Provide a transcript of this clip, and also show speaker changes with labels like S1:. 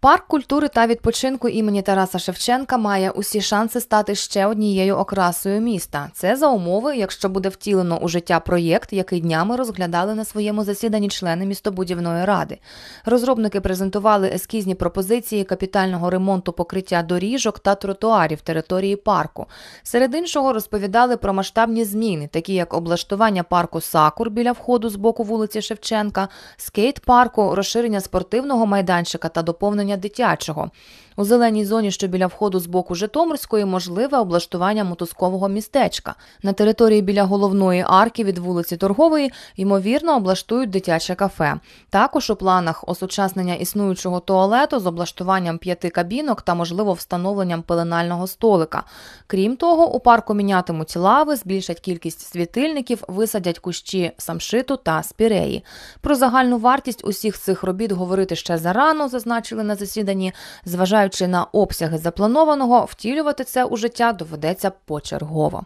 S1: Парк культури та відпочинку імені Тараса Шевченка має усі шанси стати ще однією окрасою міста. Це за умови, якщо буде втілено у життя проєкт, який днями розглядали на своєму засіданні члени містобудівної ради. Розробники презентували ескізні пропозиції капітального ремонту покриття доріжок та тротуарів території парку. Серед іншого розповідали про масштабні зміни, такі як облаштування парку Сакур біля входу з боку вулиці Шевченка, скейт парку, розширення спортивного майданчика та доповнення відділення дитячого. У зеленій зоні, що біля входу з боку Житомирської, можливе облаштування мотузкового містечка. На території біля головної арки від вулиці Торгової, ймовірно, облаштують дитяче кафе. Також у планах осучаснення існуючого туалету з облаштуванням п'яти кабінок та, можливо, встановленням пеленального столика. Крім того, у парку мінятимуть лави, збільшать кількість світильників, висадять кущі самшиту та спіреї. Про загальну вартість усіх цих робіт говорити ще зарано, зазначили на засіданні, зважаючи на обсяги запланованого, втілювати це у життя доведеться почергово.